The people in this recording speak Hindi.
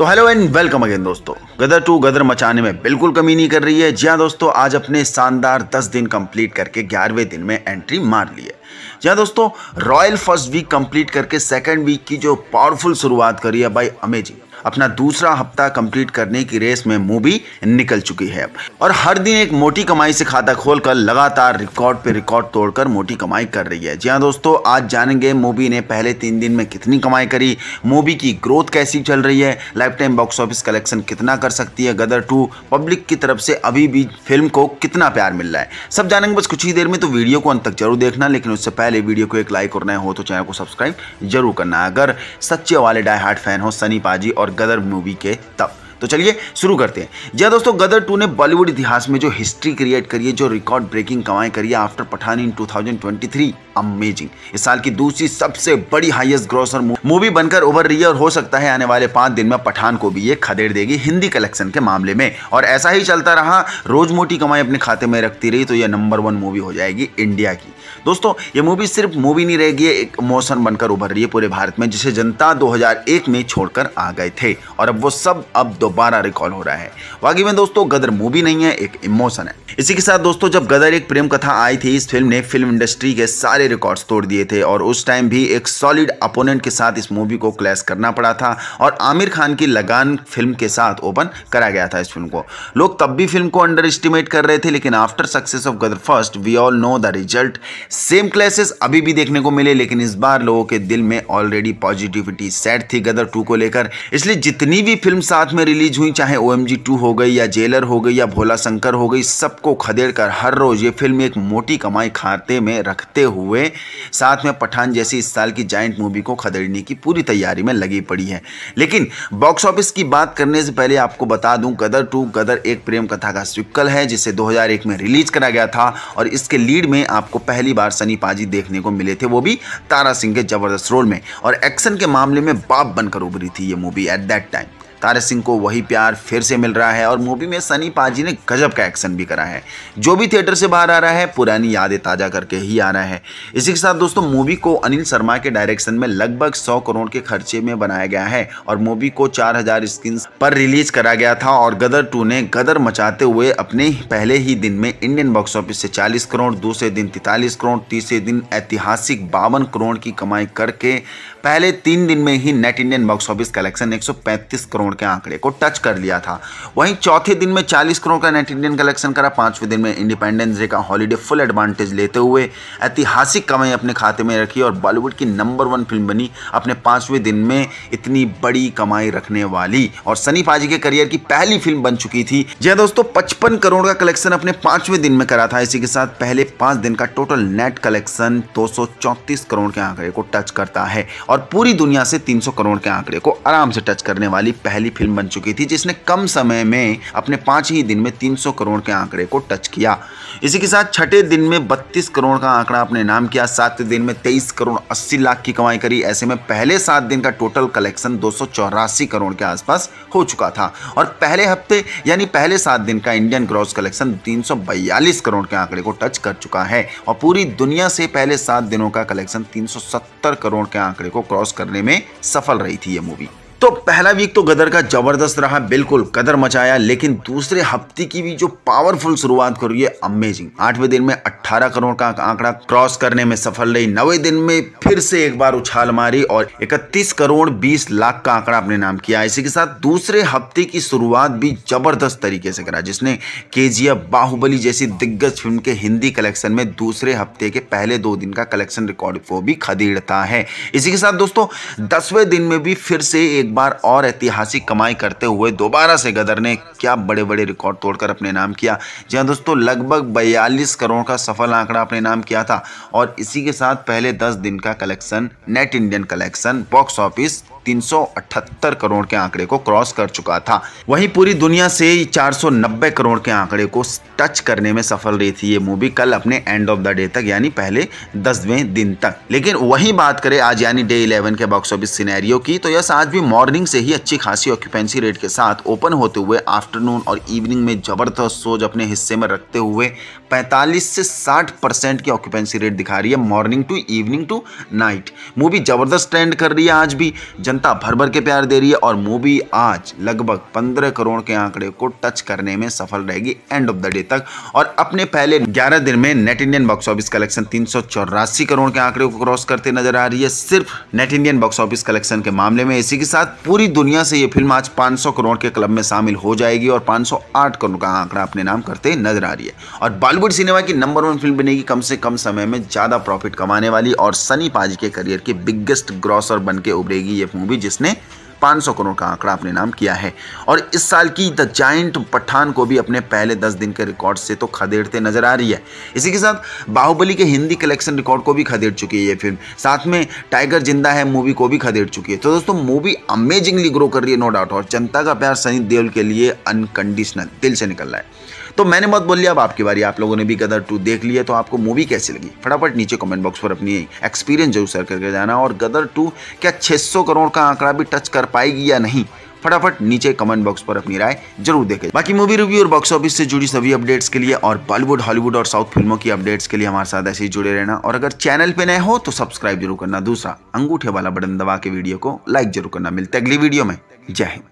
तो हेलो एंड वेलकम अगेन दोस्तों गदर टू गदर मचाने में बिल्कुल कमी नहीं कर रही है जी हाँ दोस्तों आज अपने शानदार 10 दिन कंप्लीट करके ग्यारहवें दिन में एंट्री मार ली है जी हाँ दोस्तों रॉयल फर्स्ट वीक कंप्लीट करके सेकंड वीक की जो पावरफुल शुरुआत करी है बाई अमेजिंग अपना दूसरा हफ्ता कंप्लीट करने की रेस में मूवी निकल चुकी है और हर दिन एक मोटी कमाई से खाता खोलकर लगातार रिकॉर्ड पे रिकॉर्ड तोड़कर मोटी कमाई कर रही है जी हाँ दोस्तों आज जानेंगे मूवी ने पहले तीन दिन में कितनी कमाई करी मूवी की ग्रोथ कैसी चल रही है lifetime box office collection कितना कर सकती है गदर टू पब्लिक की तरफ से अभी भी फिल्म को कितना प्यार मिल रहा है सब जानेंगे बस कुछ ही देर में तो वीडियो को अंत तक जरूर देखना लेकिन उससे पहले वीडियो को एक लाइक और हो तो चैनल को सब्सक्राइब जरूर करना अगर सच्चे वाले डाई हार्ट फैन हो सनी पाजी और और गदर मूवी के तब तो चलिए शुरू करते हैं जय हाँ दोस्तों गदर टू ने बॉलीवुड इतिहास में जो हिस्ट्री क्रिएट करी है जो रिकॉर्ड ब्रेकिंग कमाई करी है आफ्टर पठान इन 2023 अमेजिंग इस साल की दूसरी सबसे बड़ी हाईएस्ट ग्रोसर मूवी बनकर उभर रही है और हो सकता है आने वाले पांच दिन में पठान को भी ये खदेड़ देगी हिंदी कलेक्शन के मामले में और ऐसा ही चलता रहा रोज मोटी कमाई अपने खाते में रखती रही तो यह नंबर वन मूवी हो जाएगी इंडिया की दोस्तों ये मूवी सिर्फ मूवी नहीं रहेगी एक मौसम बनकर उभर रही है पूरे भारत में जिसे जनता 2001 में छोड़कर आ गए थे और अब वो सब अब दोबारा रिकॉल हो रहा है वाकई में दोस्तों गदर मूवी नहीं है एक इमोशन है इसी के साथ दोस्तों जब गदर एक प्रेम कथा आई थी इस फिल्म ने फिल्म इंडस्ट्री के सारे रिकॉर्ड्स तोड़ दिए थे और उस टाइम भी एक सॉलिड अपोनेंट के साथ इस मूवी को क्लैश करना पड़ा था और आमिर खान की लगान फिल्म के साथ ओपन करा गया था इस फिल्म को लोग तब भी फिल्म को अंडर एस्टिमेट कर रहे थे लेकिन after success of Gadar first we all know the result same classes अभी भी देखने को मिले लेकिन इस बार लोगों के दिल में ऑलरेडी पॉजिटिविटी सेट थी गदर टू को लेकर इसलिए जितनी भी फिल्म साथ में रिलीज हुई चाहे ओ एम हो गई या जेलर हो गई या भोला शंकर हो गई सबको खदेड़ हर रोज़ ये फिल्म एक मोटी कमाई खाते में रखते हुए साथ में पठान जैसी इस साल की जाइंट मूवी को खदेड़ने की पूरी तैयारी में लगी पड़ी है लेकिन बॉक्स ऑफिस की बात करने से पहले आपको बता दूं गदर टू गदर एक प्रेम कथा का स्विकल है जिसे 2001 में रिलीज करा गया था और इसके लीड में आपको पहली पहली बार सनी पाजी देखने को मिले थे वो भी तारा सिंह के ज़बरदस्त रोल में और एक्शन के मामले में बाप बनकर उभरी थी ये movie at that time Tara Singh को वही प्यार फिर से मिल रहा है और मूवी में सनी पाजी ने गजब का एक्शन भी करा है जो भी थिएटर से बाहर आ रहा है पुरानी यादें ताज़ा करके ही आ रहा है इसी के साथ दोस्तों मूवी को अनिल शर्मा के डायरेक्शन में लगभग सौ करोड़ के खर्चे में बनाया गया है और मूवी को चार हजार पर रिलीज करा गया था और गदर टू ने गदर मचाते हुए अपने पहले ही दिन में इंडियन बॉक्स ऑफिस से चालीस करोड़ दूसरे दिन तैतालीस करोड़ तीसरे दिन ऐतिहासिक बावन करोड़ की कमाई करके पहले तीन दिन में ही net Indian box office collection एक करोड़ करोड़ के आंकड़े को टच कर लिया था वहीं चौथे दिन में 40 करोड़ का नेट इंडियन कलेक्शन करा पांचवें दिन में इंडिपेंडेंस डे का हॉलीडे फुल एडवांटेज लेते हुए ऐतिहासिक कमाई अपने खाते में रखी और बॉलीवुड की नंबर वन फिल्म बनी अपने पांचवें दिन में इतनी बड़ी कमाई रखने वाली और सनी पाजी के करियर की पहली फिल्म बन चुकी थी जी हाँ दोस्तों पचपन करोड़ का कलेक्शन अपने पांचवें दिन में करा था इसी के साथ पहले पांच दिन का टोटल नेट कलेक्शन दो करोड़ के आंकड़े को टच करता है और पूरी दुनिया से 300 करोड़ के आंकड़े को आराम से टच करने वाली पहली पहली फिल्म बन चुकी थी जिसने कम समय में अपने पाँच ही दिन में 300 करोड़ के आंकड़े को टच किया इसी के साथ छठे दिन में 32 करोड़ का आंकड़ा अपने नाम किया सातवें दिन में 23 करोड़ 80 लाख की कमाई करी ऐसे में पहले सात दिन का टोटल कलेक्शन दो करोड़ के आसपास हो चुका था और पहले हफ्ते यानी पहले सात दिन का इंडियन ग्रॉस कलेक्शन तीन करोड़ के आंकड़े को टच कर चुका है और पूरी दुनिया से पहले सात दिनों का कलेक्शन 370 करोड़ के आंकड़े को क्रॉस करने में सफल रही थी ये मूवी तो पहला वीक तो गदर का ज़बरदस्त रहा बिल्कुल कदर मचाया लेकिन दूसरे हफ्ते की भी जो पावरफुल शुरुआत करी है अमेजिंग आठवें दिन में 18 करोड़ का आंकड़ा क्रॉस करने में सफल रही नवे दिन में फिर से एक बार उछाल मारी और 31 करोड़ 20 लाख का आंकड़ा अपने नाम किया इसी के साथ दूसरे हफ्ते की शुरुआत भी जबरदस्त तरीके से करा जिसने के बाहुबली जैसी दिग्गज फिल्म के हिंदी कलेक्शन में दूसरे हफ्ते के पहले दो दिन का कलेक्शन रिकॉर्ड को भी खदेड़ता है इसी के साथ दोस्तों दसवें दिन में भी फिर से एक बार और ऐतिहासिक कमाई करते हुए दोबारा से गदर ने क्या बड़े बड़े रिकॉर्ड तोड़कर अपने नाम किया जी हाँ दोस्तों लगभग बयालीस करोड़ का सफल आंकड़ा अपने नाम किया था और इसी के साथ पहले दस दिन का collection net Indian collection box office 378 crore के आंकड़े को क्रॉस कर चुका था वहीं पूरी दुनिया से 490 करोड़ के आंकड़े को टच करने में सफल रही थी ये मूवी कल अपने एंड ऑफ द डे तक यानी पहले दसवें दिन तक लेकिन वही बात करें आज यानी डे इलेवन के बॉक्स ऑफिस सिनेरियो की तो यस आज भी मॉर्निंग से ही अच्छी खासी ऑक्यूपेंसी रेट के साथ ओपन होते हुए आफ्टरनून और इवनिंग में जबरदस्त सोच अपने हिस्से में रखते हुए 45 से 60 परसेंट की ऑक्यूपेंसी रेट दिखा रही है morning to evening to night movie जबरदस्त ट्रेंड कर रही है आज भी जनता भर भर के प्यार दे रही है और मूवी आज लगभग 15 करोड़ के आंकड़े को टच करने में सफल रहेगी एंड ऑफ द डे तक और अपने पहले 11 दिन में net Indian box office collection तीन करोड़ के आंकड़े को क्रॉस करते नजर आ रही है सिर्फ net Indian box office collection के मामले में इसी के साथ पूरी दुनिया से ये फिल्म आज पांच करोड़ के क्लब में शामिल हो जाएगी और पांच करोड़ का आंकड़ा अपने नाम करते नजर आ रही है और बॉलीवुड सिनेमा की नंबर वन फिल्म बनेगी कम से कम समय में ज़्यादा प्रॉफिट कमाने वाली और सनी पाजी के करियर की बिग्गेस्ट ग्रॉसर बन के उभरेगी ये फिल्म मूवी जिसने 500 करोड़ का आंकड़ा अपने नाम किया है और इस साल की द जाइंट पठान को भी अपने पहले 10 दिन के रिकॉर्ड से तो खदेड़ते नजर आ रही है इसी के साथ बाहुबली के हिंदी कलेक्शन रिकॉर्ड को भी खदेड़ चुकी है ये फिल्म साथ में टाइगर जिंदा है मूवी को भी खदेड़ चुकी है तो दोस्तों मूवी अमेजिंगली ग्रो कर रही है नो डाउट और जनता का प्यार सनी देओल के लिए अनकंडीशनल दिल से निकल रहा है तो मैंने बहुत बोल लिया अब आपकी बारी आप लोगों ने भी गदर टू देख लिया तो आपको मूवी कैसी लगी फटाफट नीचे कमेंट बॉक्स पर अपनी एक्सपीरियंस जरूर शेयर करके जाना और गदर टू क्या छह करोड़ का आंकड़ा भी टच कर पाएगी या नहीं फटाफट नीचे कमेंट बॉक्स पर अपनी राय जरूर देखें बाकी मूवी रिव्यू और बॉक्स ऑफिस से जुड़ी सभी अपडेट्स के लिए और बॉलीवुड हॉलीवुड और साउथ फिल्मों की अपडेट्स के लिए हमारे साथ ऐसे ही जुड़े रहना और अगर चैनल पे नए हो तो सब्सक्राइब जरूर करना दूसरा अंगूठे वाला बटन दबा के वीडियो को लाइक जरूर करना मिलते अगली वीडियो में जय हिंद